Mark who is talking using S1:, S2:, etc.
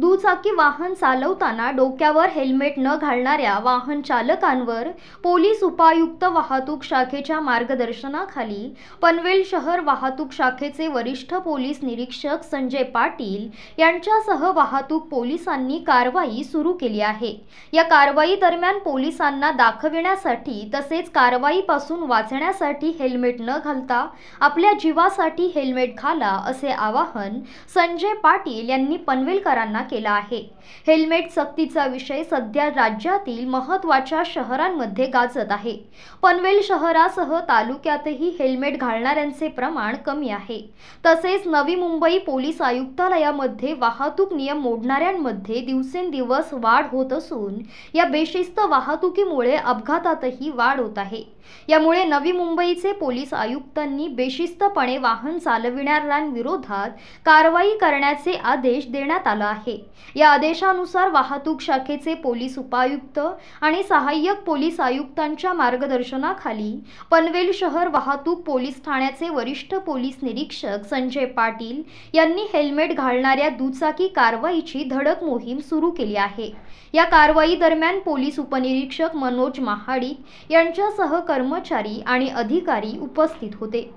S1: दुचाकी वाहन चालवताना डोक्यावर हेल्मेट न घालणाऱ्या वाहन चालकांवर पोलीस उपायुक्त वाहतूक शाखेच्या मार्गदर्शनाखाली पनवेल शहर वाहतूक शाखेचे वरिष्ठ पोलीस निरीक्षक संजय पाटील यांच्यासह वाहतूक पोलिसांनी कारवाई सुरू केली आहे या कारवाई दरम्यान पोलिसांना दाखविण्यासाठी तसेच कारवाईपासून वाचण्यासाठी हेल्मेट न घालता आपल्या जीवासाठी हेल्मेट घाला असे आवाहन संजय पाटील यांनी पनवेलकरांना केला आहे हेल्मेट सक्तीचा विषय सध्या राज्यातील महत्वाच्या शहरांमध्ये गाजत आहे पनवेल शहरासह तालुक्यातही हेल्मेट घालणाऱ्यांचे प्रमाण कमी आहे तसेच नवी मुंबई पोलीस आयुक्तालयामध्ये वाहतूक नियम मोडणाऱ्यांमध्ये दिवसेंदिवस वाढ होत असून या बेशिस्त वाहतुकीमुळे अपघातातही वाढ होत आहे यामुळे नवी मुंबईचे पोलीस आयुक्तांनी बेशिस्तपणे वाहन चालविणाऱ्यांविरोधात कारवाई करण्याचे आदेश देण्यात आला आहे आहे या आदेशानुसार वाहतूक शाखेचे पोलीस उपायुक्त आणि सहाय्यक पोलीस आयुक्तांच्या मार्गदर्शनाखाली पनवेल शहर वाहतूक पोलीस ठाण्याचे वरिष्ठ पोलीस निरीक्षक संजय पाटील यांनी हेल्मेट घालणाऱ्या दुचाकी कारवाईची धडक मोहीम सुरू केली आहे या कारवाई दरम्यान पोलीस उपनिरीक्षक मनोज महाडिक यांच्यासह कर्मचारी आणि अधिकारी उपस्थित होते